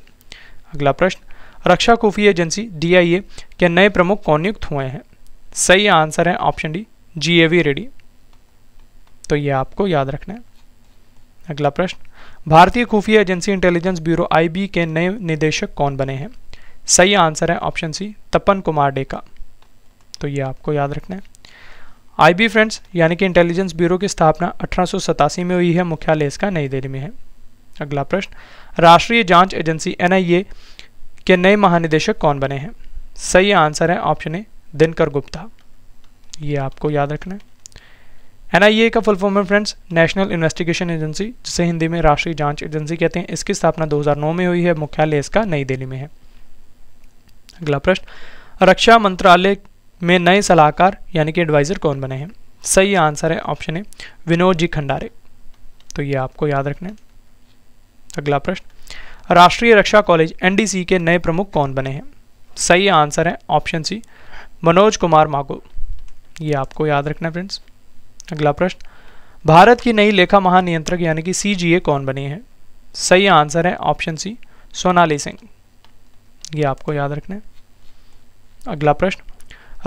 अगला प्रश्न रक्षा खुफिया एजेंसी डीआईए के नए प्रमुख कौन नियुक्त हुए हैं सही आंसर है option D G A V Reddy तो ये आपको याद रखना है अगला प्रश्न भारतीय खुफिया एजेंसी इंटेलिजेंस ब्यूरो आईबी के नए निदेशक कौन बने हैं सही आंसर है ऑप्शन सी तपन कुमार डेका तो ये आपको याद रखना है आईबी फ्रेंड्स यानी कि इंटेलिजेंस ब्यूरो की स्थापना अठारह में हुई है मुख्यालय इसका नई दिल्ली में है अगला प्रश्न राष्ट्रीय जांच एजेंसी एन के नए महानिदेशक कौन बने हैं सही आंसर है ऑप्शन ए दिनकर गुप्ता ये आपको याद रखना है एनआईए का फुल फॉर्म है फ्रेंड्स नेशनल इन्वेस्टिगेशन एजेंसी जिसे हिंदी में राष्ट्रीय जांच एजेंसी कहते हैं इसकी स्थापना 2009 में हुई है मुख्यालय इसका नई दिल्ली में है अगला प्रश्न रक्षा मंत्रालय में नए सलाहकार यानी कि एडवाइज़र कौन बने हैं सही आंसर है ऑप्शन ए विनोद जी खंडारे तो ये आपको याद रखना है अगला प्रश्न राष्ट्रीय रक्षा कॉलेज एनडीसी के नए प्रमुख कौन बने हैं सही आंसर है ऑप्शन सी मनोज कुमार मागो ये आपको याद रखना है फ्रेंड्स अगला प्रश्न भारत की नई लेखा महानियंत्रक यानी कि सी कौन बनी है सही आंसर है ऑप्शन सी सोनाली सिंह ये आपको याद रखना है अगला प्रश्न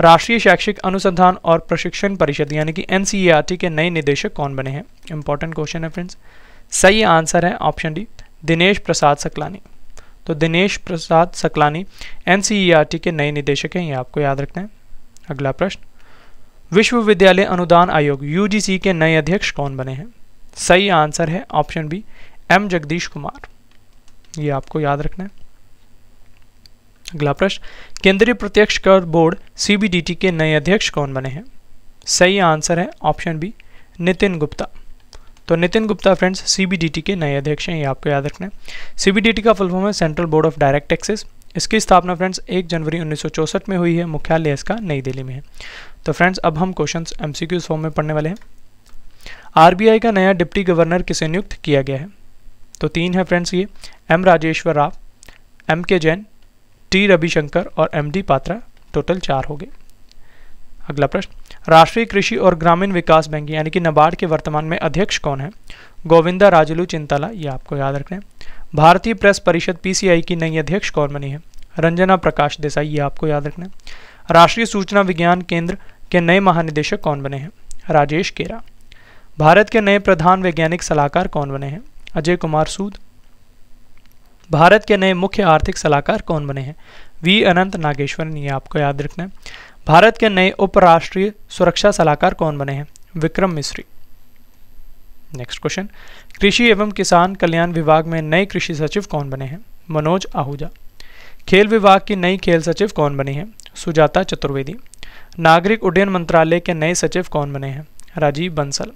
राष्ट्रीय शैक्षिक अनुसंधान और प्रशिक्षण परिषद यानी कि एन e के नए निदेशक कौन बने हैं इंपॉर्टेंट क्वेश्चन है फ्रेंड्स सही आंसर है ऑप्शन डी दिनेश प्रसाद सकलानी तो दिनेश प्रसाद सकलानी एन e के नए निदेशक हैं ये आपको याद रखना है अगला प्रश्न विश्वविद्यालय अनुदान आयोग यू के नए अध्यक्ष कौन बने हैं सही आंसर है option B M Jagadish Kumar ये आपको याद रखना है अगला प्रश्न केंद्रीय प्रत्यक्ष कर बोर्ड सीबीडीटी के नए अध्यक्ष कौन बने हैं सही आंसर है ऑप्शन बी नितिन गुप्ता तो नितिन गुप्ता फ्रेंड्स सी के नए अध्यक्ष हैं ये आपको याद रखना है टी का फुल फॉर्म है central board of direct taxes इसकी स्थापना फ्रेंड्स 1 जनवरी उन्नीस में हुई है मुख्यालय इसका नई दिल्ली में है तो फ्रेंड्स अब हम क्वेश्चन एम फॉर्म में पढ़ने वाले हैं आर का नया डिप्टी गवर्नर किसे नियुक्त किया गया है तो तीन है फ्रेंड्स ये एम राजेश्वर राव एम के जैन टी रविशंकर और एम डी पात्रा टोटल चार हो गए अगला प्रश्न राष्ट्रीय कृषि और ग्रामीण विकास बैंक यानी कि नबार्ड के वर्तमान में अध्यक्ष कौन है गोविंदा राजलू चिंताला ये आपको याद रखना है भारतीय प्रेस परिषद पीसीआई की नई अध्यक्ष कौन बनी है रंजना प्रकाश देसाई ये आपको याद रखना है राष्ट्रीय सूचना विज्ञान केंद्र के नए महानिदेशक कौन बने हैं राजेश केरा भारत के नए प्रधान वैज्ञानिक सलाहकार कौन बने हैं अजय कुमार सूद भारत के नए मुख्य आर्थिक सलाहकार कौन बने हैं वी अनंत नागेश्वरन ये आपको याद रखना है भारत के नए उपराष्ट्रीय सुरक्षा सलाहकार कौन बने हैं विक्रम मिश्री नेक्स्ट क्वेश्चन कृषि एवं किसान कल्याण विभाग में नए कृषि सचिव कौन बने हैं मनोज आहूजा खेल विभाग की नई खेल सचिव कौन बनी है सुजाता चतुर्वेदी नागरिक उड्डयन मंत्रालय के नए सचिव कौन बने हैं Rajiv Bansal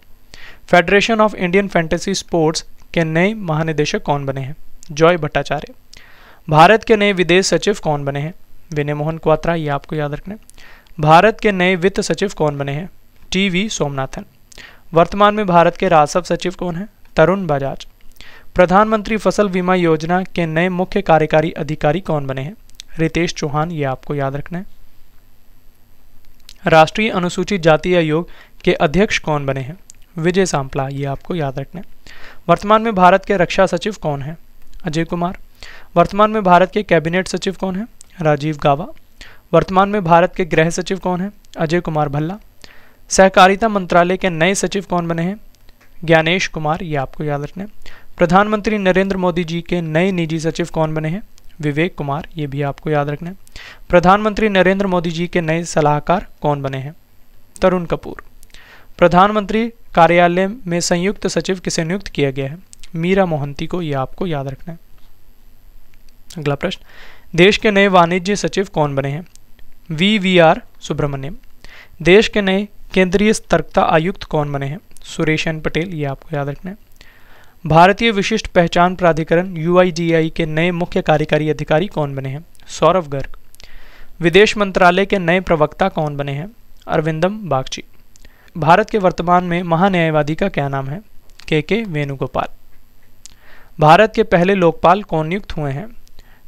federation of Indian fantasy sports के नए महानिदेशक कौन बने हैं जॉय भट्टाचार्य भारत के नए विदेश सचिव कौन बने हैं विनय मोहन क्वात्रा ये आपको याद रखना भारत के नए वित्त सचिव कौन बने हैं टी वी सोमनाथन वर्तमान में भारत के राजस्व सचिव कौन हैं तरुण बजाज प्रधानमंत्री फसल बीमा योजना के नए मुख्य कार्यकारी अधिकारी कौन बने हैं रितेश चौहान ये आपको याद रखना है राष्ट्रीय अनुसूचित जाति आयोग के अध्यक्ष कौन बने हैं विजय सांपला ये आपको याद रखना है वर्तमान में भारत के रक्षा सचिव कौन हैं अजय कुमार वर्तमान में भारत के कैबिनेट सचिव कौन है राजीव गावा वर्तमान में भारत के गृह सचिव कौन है अजय कुमार भल्ला सहकारिता मंत्रालय के नए सचिव कौन बने हैं ज्ञानेश कुमार ये आपको याद रखना है प्रधानमंत्री नरेंद्र मोदी जी के नए निजी सचिव कौन बने हैं विवेक कुमार ये भी आपको याद रखना है प्रधानमंत्री नरेंद्र मोदी जी के नए सलाहकार कौन बने हैं तरुण कपूर प्रधानमंत्री कार्यालय में संयुक्त सचिव किसे नियुक्त किया गया है मीरा मोहंती को यह आपको याद रखना है अगला प्रश्न देश के नए वाणिज्य सचिव कौन बने हैं वी वी आर सुब्रमण्यम देश के नए केंद्रीय सतर्कता आयुक्त कौन बने हैं सुरेश एन पटेल ये आपको याद रखना है भारतीय विशिष्ट पहचान प्राधिकरण यू के नए मुख्य कार्यकारी अधिकारी कौन बने हैं सौरभ गर्ग विदेश मंत्रालय के नए प्रवक्ता कौन बने हैं अरविंदम बागची भारत के वर्तमान में महान्यायवादी का क्या नाम है के के वेणुगोपाल भारत के पहले लोकपाल कौन नियुक्त हुए हैं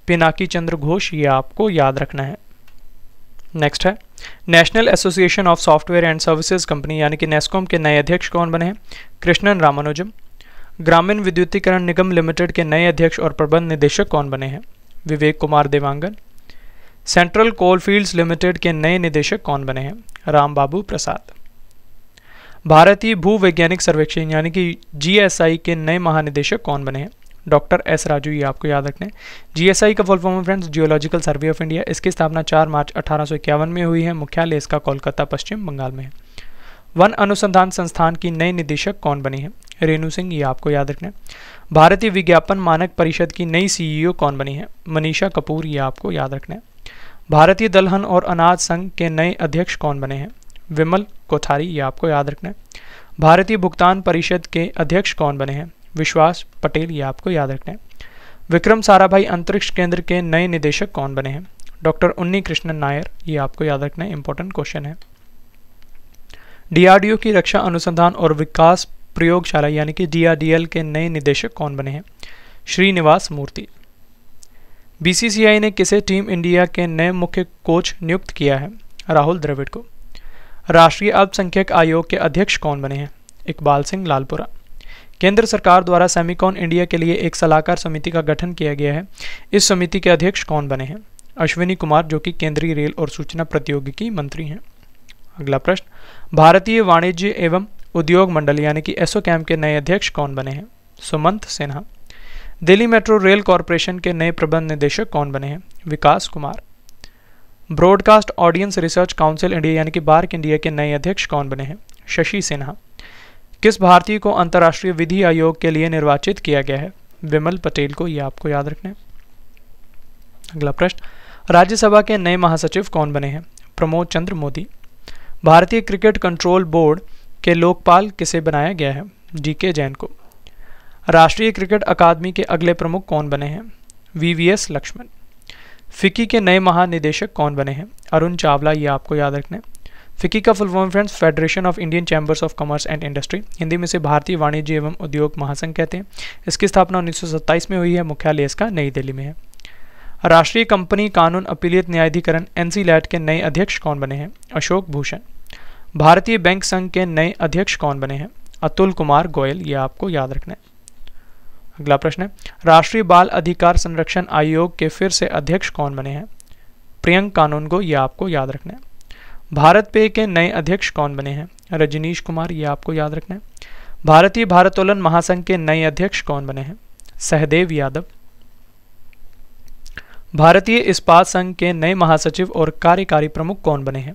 पिनाकी चंद्र घोष ये आपको याद रखना है नेक्स्ट है national association of software and services company यानी कि नेस्कॉम के नए अध्यक्ष कौन बने हैं कृष्णन रामानुजम ग्रामीण विद्युतीकरण निगम लिमिटेड के नए अध्यक्ष और प्रबंध निदेशक कौन बने हैं Vivek Kumar Dewangan central coalfields limited के नए निदेशक कौन बने हैं राम बाबू प्रसाद भारतीय भूवैज्ञानिक सर्वेक्षण यानी कि जीएसआई के नए महानिदेशक कौन बने हैं डॉक्टर एस राजू ये आपको याद रखने जीएसआई का full form friends geological survey of India इसकी स्थापना 4 मार्च अठारह में हुई है मुख्यालय इसका कोलकाता पश्चिम बंगाल में है वन अनुसंधान संस्थान की नई निदेशक कौन बनी है रेणु सिंह ये आपको याद रखने भारतीय विज्ञापन मानक परिषद की नई सीईओ e कौन बनी है मनीषा कपूर ये आपको याद रखना है भारतीय दलहन और अनाज संघ के नए अध्यक्ष कौन बने हैं विमल कोठारी ये आपको याद रखना है भारतीय भुगतान परिषद के अध्यक्ष कौन बने हैं विश्वास पटेल ये आपको याद रखना है विक्रम साराभाई अंतरिक्ष केंद्र के नए निदेशक कौन बने हैं डॉक्टर उन्नी कृष्णन नायर ये आपको याद रखना है इंपॉर्टेंट क्वेश्चन है डीआरडीओ की रक्षा अनुसंधान और विकास प्रयोगशाला यानी कि डीआरडीएल के नए निदेशक कौन बने हैं श्रीनिवास मूर्ति बीसीसीआई ने किसे टीम इंडिया के नए मुख्य कोच नियुक्त किया है राहुल द्रविड़ को राष्ट्रीय अल्पसंख्यक आयोग के अध्यक्ष कौन बने हैं इकबाल सिंह लालपुरा केंद्र सरकार द्वारा सेमिकॉन इंडिया के लिए एक सलाहकार समिति का गठन किया गया है इस समिति के अध्यक्ष कौन बने हैं अश्विनी कुमार जो कि केंद्रीय रेल और सूचना प्रौद्योगिकी मंत्री हैं अगला प्रश्न भारतीय वाणिज्य एवं उद्योग मंडल यानी कि एसओ कैम के नए अध्यक्ष कौन बने हैं Sumant Sinha Delhi metro rail corporation के नए प्रबंध निदेशक कौन बने हैं Vikas Kumar broadcast audience research council India यानी कि बार्क इंडिया के नए अध्यक्ष कौन बने हैं शशि सिन्हा किस भारतीय को अंतर्राष्ट्रीय विधि आयोग के लिए निर्वाचित किया गया है विमल पटेल को यह आपको याद रखना है अगला प्रश्न राज्यसभा के नए महासचिव कौन बने हैं प्रमोद चंद्र मोदी भारतीय क्रिकेट कंट्रोल बोर्ड के लोकपाल किसे बनाया गया है जी के जैन को राष्ट्रीय क्रिकेट अकादमी के अगले प्रमुख कौन बने हैं V V S Laxman FICCI के नए महानिदेशक कौन बने हैं अरुण चावला ये आपको याद रखना है फिक्की का full form friends federation of Indian chambers of commerce and industry Hindi में से भारतीय वाणिज्य एवं उद्योग महासंघ कहते हैं इसकी स्थापना 1927 में हुई है मुख्यालय इसका नई दिल्ली में है राष्ट्रीय कंपनी कानून अपीलियत न्यायाधिकरण एन के नए अध्यक्ष कौन बने हैं अशोक भूषण भारतीय बैंक संघ के नए अध्यक्ष कौन बने हैं अतुल कुमार गोयल ये आपको याद रखना है अगला प्रश्न है राष्ट्रीय बाल अधिकार संरक्षण आयोग के फिर से अध्यक्ष कौन बने हैं प्रियंक कानून को यह आपको याद रखना है भारत पे के नए अध्यक्ष कौन बने हैं रजनीश कुमार ये आपको याद रखना है भारतीय भारतोलन महासंघ के नए अध्यक्ष कौन बने हैं सहदेव यादव भारतीय इस्पात संघ के नए महासचिव और कार्यकारी प्रमुख कौन बने हैं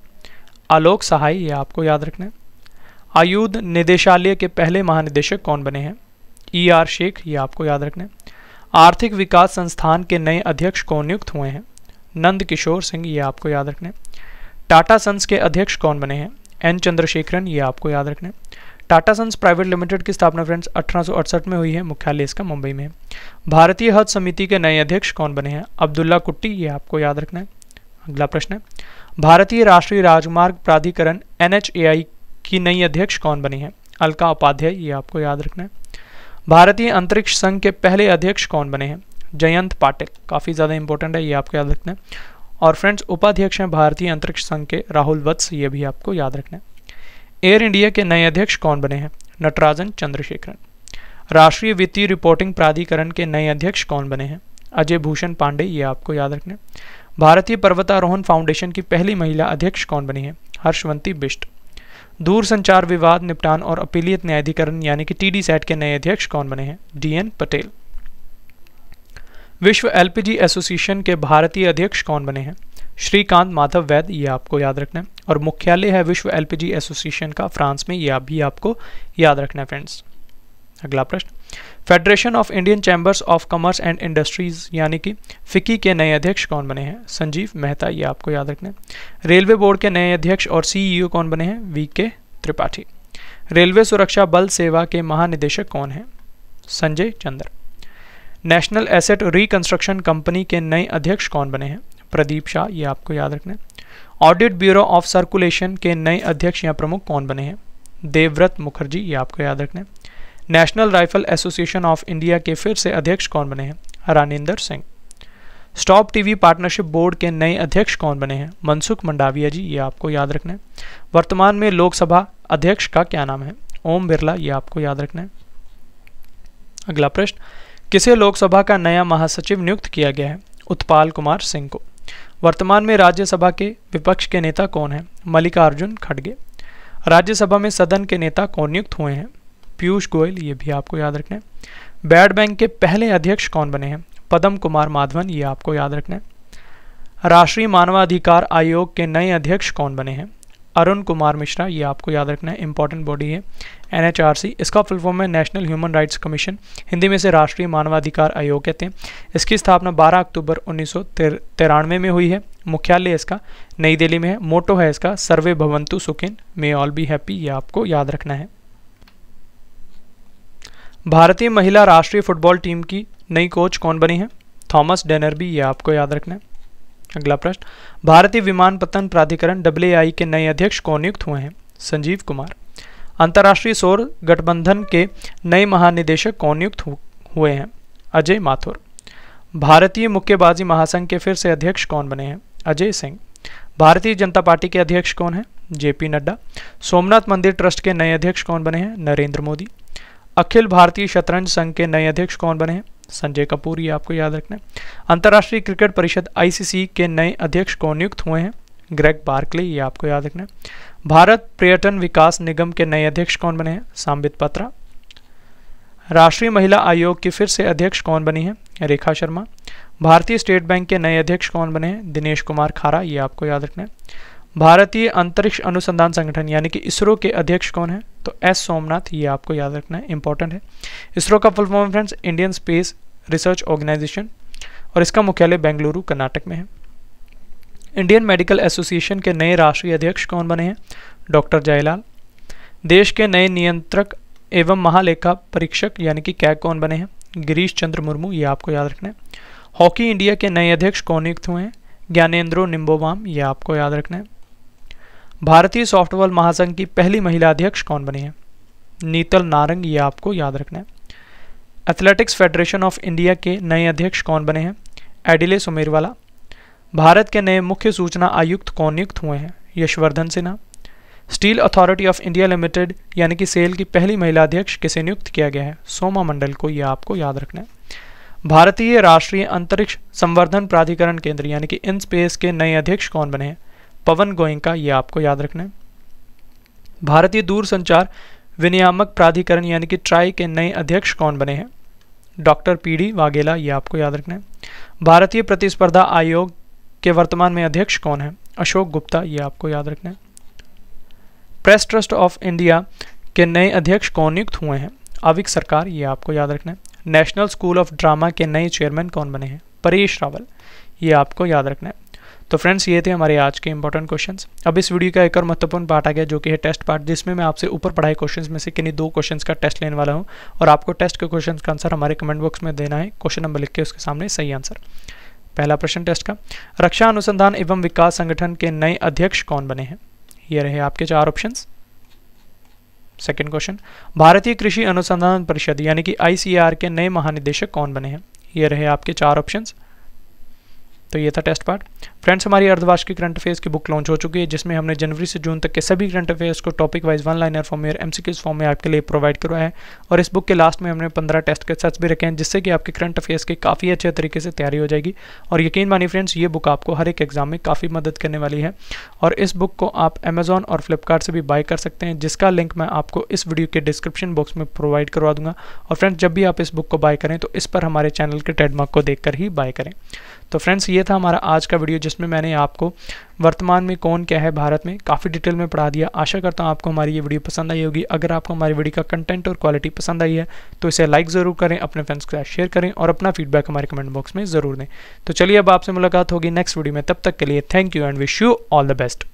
आलोक सहाय ये आपको याद रखना है आयुध निदेशालय के पहले महानिदेशक कौन बने हैं ई आर शेख ये आपको याद रखना है आर्थिक विकास संस्थान के नए अध्यक्ष कौन नियुक्त हुए हैं नंद किशोर सिंह ये आपको याद रखना है टाटा सन्स के अध्यक्ष कौन बने हैं एन चंद्रशेखरन ये आपको याद रखना है टाटा सन्स प्राइवेट लिमिटेड की स्थापना फ्रेंड्स अठारह में हुई है मुख्यालय इसका मुंबई में भारतीय हज समिति के नए अध्यक्ष कौन बने हैं अब्दुल्ला कुट्टी ये आपको याद रखना है अगला प्रश्न है भारतीय राष्ट्रीय राजमार्ग प्राधिकरण एन की नई अध्यक्ष कौन बनी है अलका उपाध्याय ये आपको याद रखना है भारतीय अंतरिक्ष संघ के पहले अध्यक्ष कौन बने हैं जयंत पाटिल काफ़ी ज़्यादा इंपॉर्टेंट है ये आपको याद रखना है और फ्रेंड्स उपाध्यक्ष हैं भारतीय अंतरिक्ष संघ के राहुल वत्स ये भी आपको याद रखना है एयर इंडिया के नए अध्यक्ष कौन बने हैं नटराजन चंद्रशेखरन राष्ट्रीय वित्तीय रिपोर्टिंग प्राधिकरण के नए अध्यक्ष कौन बने हैं अजय भूषण पांडे ये आपको याद रखना भारतीय पर्वतारोहण फाउंडेशन की पहली महिला अध्यक्ष कौन बनी है हर्षवंती बिष्ट दूर संचार विवाद निपटान और अपीलियत न्यायाधिकरण यानी कि टीडी सेट के नए अध्यक्ष कौन बने हैं डीएन पटेल विश्व एलपीजी एसोसिएशन के भारतीय अध्यक्ष कौन बने हैं श्रीकांत माधव वैद ये आपको याद रखना है और मुख्यालय है विश्व एलपीजी एसोसिएशन का फ्रांस में ये आप भी आपको याद रखना है फ्रेंड्स अगला प्रश्न federation of Indian chambers of commerce and industries यानी कि फिक्की के नए अध्यक्ष कौन बने हैं संजीव मेहता ये आपको याद रखना है रेलवे बोर्ड के नए अध्यक्ष और सीईओ e कौन बने हैं वी के त्रिपाठी रेलवे सुरक्षा बल सेवा के महानिदेशक कौन हैं Sanjay Chandra national asset reconstruction company के नए अध्यक्ष कौन बने हैं प्रदीप शाह ये आपको याद रखना है ऑडिट ब्यूरो ऑफ सर्कुलेशन के नए अध्यक्ष या प्रमुख कौन बने हैं देवव्रत मुखर्जी ये आपको याद रखना है national rifle association of India के फिर से अध्यक्ष कौन बने हैं Raninder Singh stop TB partnership board के नए अध्यक्ष कौन बने हैं मनसुख मंडाविया जी ये आपको याद रखना है वर्तमान में लोकसभा अध्यक्ष का क्या नाम है ओम बिरला ये आपको याद रखना है अगला प्रश्न किसे लोकसभा का नया महासचिव नियुक्त किया गया है उत्पाल कुमार सिंह को वर्तमान में राज्यसभा के विपक्ष के नेता कौन है मल्लिकार्जुन खड़गे राज्यसभा में सदन के नेता कौन नियुक्त हुए हैं पीयूष गोयल ये भी आपको याद रखना है बैड बैंक के पहले अध्यक्ष कौन बने हैं पदम कुमार माधवन ये आपको याद रखना है राष्ट्रीय मानवाधिकार आयोग के नए अध्यक्ष कौन बने हैं अरुण कुमार मिश्रा ये आपको याद रखना है इंपॉर्टेंट बॉडी है एनएचआरसी इसका फुल फॉर्म है national human rights commission Hindi में से राष्ट्रीय मानवाधिकार आयोग कहते हैं इसकी स्थापना 12 अक्टूबर उन्नीस तिरानवे में हुई है मुख्यालय इसका नई दिल्ली में है मोटो है इसका सर्वे भवंतु सुकिन मे ऑल बी हैप्पी ये आपको याद रखना है भारतीय महिला राष्ट्रीय फुटबॉल टीम की नई कोच कौन बनी है थॉमस डेनरबी ये आपको याद रखना है अगला प्रश्न भारतीय पतन प्राधिकरण डब्ल्यू के नए अध्यक्ष कौन नियुक्त हुए हैं संजीव कुमार अंतर्राष्ट्रीय सौर गठबंधन के नए महानिदेशक कौन नियुक्त हुए हैं अजय माथुर भारतीय मुक्केबाजी महासंघ के फिर से अध्यक्ष कौन बने हैं अजय सिंह भारतीय जनता पार्टी के अध्यक्ष कौन हैं जेपी नड्डा सोमनाथ मंदिर ट्रस्ट के नए अध्यक्ष कौन बने हैं नरेंद्र मोदी अखिल भारतीय शतरंज संघ के नए अध्यक्ष कौन बने हैं संजय कपूर ये आपको याद रखना है अंतर्राष्ट्रीय क्रिकेट परिषद आईसीसी के नए अध्यक्ष कौन नियुक्त हुए हैं ग्रेग बार्कले ये आपको याद रखना है भारत पर्यटन विकास निगम के नए अध्यक्ष कौन बने हैं सांबित पत्रा राष्ट्रीय महिला आयोग की फिर से अध्यक्ष कौन बनी है रेखा शर्मा भारतीय स्टेट बैंक के नए अध्यक्ष कौन बने हैं दिनेश कुमार खारा ये आपको याद रखना है भारतीय अंतरिक्ष अनुसंधान संगठन यानी कि इसरो के अध्यक्ष कौन है तो एस सोमनाथ ये आपको याद रखना है इंपॉर्टेंट है इसरो का full form friends Indian space research organisation और इसका मुख्यालय बेंगलुरु कर्नाटक में है इंडियन मेडिकल एसोसिएशन के नए राष्ट्रीय अध्यक्ष कौन बने हैं डॉक्टर जयलाल देश के नए नियंत्रक एवं महालेखा परीक्षक यानी कि कैग कौन बने हैं गिरीश चंद्र मुर्मू ये आपको याद रखना है हॉकी इंडिया के नए अध्यक्ष कौन नियुक्त हुए हैं ज्ञानेन्द्रो निम्बोवाम ये आपको याद रखना है भारतीय सॉफ्टवेयर महासंघ की पहली महिला अध्यक्ष कौन बनी है नीतल नारंग ये आपको याद रखना है एथलेटिक्स फेडरेशन ऑफ इंडिया के नए अध्यक्ष कौन बने हैं एडिले सुमेरवाला भारत के नए मुख्य सूचना आयुक्त कौन नियुक्त हुए हैं Yashvardhan Sinha steel authority of India limited यानी कि सेल की पहली महिला अध्यक्ष किसे नियुक्त किया गया है सोमा मंडल को यह आपको याद रखना है भारतीय राष्ट्रीय अंतरिक्ष संवर्धन प्राधिकरण केंद्र यानी कि इन स्पेस के नए अध्यक्ष कौन बने हैं पवन गोयंका ये आपको याद रखना है भारतीय दूरसंचार विनियामक प्राधिकरण यानी कि ट्राई के नए अध्यक्ष कौन बने हैं डॉक्टर पी डी वाघेला ये आपको याद रखना है भारतीय प्रतिस्पर्धा आयोग के वर्तमान में अध्यक्ष कौन है अशोक गुप्ता ये आपको याद रखना है प्रेस ट्रस्ट ऑफ इंडिया के नए अध्यक्ष कौन नियुक्त हुए हैं अविक सरकार ये आपको याद रखना है नेशनल स्कूल ऑफ ड्रामा के नए चेयरमैन कौन बने हैं परेश रावल ये आपको याद रखना है तो फ्रेंड्स ये थे हमारे आज के इंपॉर्टेंट क्वेश्चन अब इस वीडियो का एक और महत्वपूर्ण पार्ट आ गया जो कि है टेस्ट पार्ट जिसमें मैं आपसे ऊपर पढ़ाए क्वेश्चन में से किन्हीं दो क्वेश्चन का टेस्ट लेने वाला हूँ और आपको टेस्ट के क्वेश्चन का आंसर हमारे कमेंट बॉक्स में देना है क्वेश्चन नंबर लिख के उसके सामने सही आंसर पहला प्रश्न टेस्ट का रक्षा अनुसंधान एवं विकास संगठन के नए अध्यक्ष कौन बने हैं ये रहे आपके चार ऑप्शन सेकेंड क्वेश्चन भारतीय कृषि अनुसंधान परिषद यानी कि आईसीआर के नए महानिदेशक कौन बने हैं ये रहे आपके चार ऑप्शंस तो ये था टेस्ट पार्ट फ्रेंड्स हमारी अर्धवार्षिक करंट अफेयर्स की बुक लॉन्च हो चुकी है जिसमें हमने जनवरी से जून तक के सभी करंट अफेयर्स को topic wise one liner form M C form में आपके लिए प्रोवाइड करवाया है और इस बुक के लास्ट में हमने पंद्रह टेस्ट के सेट्स भी रखे हैं जिससे कि आपके करंट अफेयर्स की काफ़ी अच्छे तरीके से तैयारी हो जाएगी और यकीन मानिए फ्रेंड्स ये बुक आपको हर एक एग्जाम में काफ़ी मदद करने वाली है और इस बुक को आप अमेजोन और फ्लिपकार्ट से भी बाय कर सकते हैं जिसका लिंक मैं आपको इस वीडियो के डिस्क्रिप्शन बॉक्स में प्रोवाइड करवा दूंगा और फ्रेंड्स जब भी आप इस बुक को बाय करें तो इस पर हमारे चैनल के ट्रेडमार्क को देखकर ही बाय करें तो फ्रेंड्स ये था हमारा आज का वीडियो जिसमें मैंने आपको वर्तमान में कौन क्या है भारत में काफ़ी डिटेल में पढ़ा दिया आशा करता हूँ आपको हमारी ये वीडियो पसंद आई होगी अगर आपको हमारी वीडियो का कंटेंट और क्वालिटी पसंद आई है तो इसे लाइक ज़रूर करें अपने फ्रेंड्स के साथ शेयर करें और अपना फीडबैक हमारे कमेंट बॉक्स में ज़रूर दें तो चलिए अब आपसे मुलाकात होगी नेक्स्ट वीडियो में तब तक के लिए thank you and wish you all the best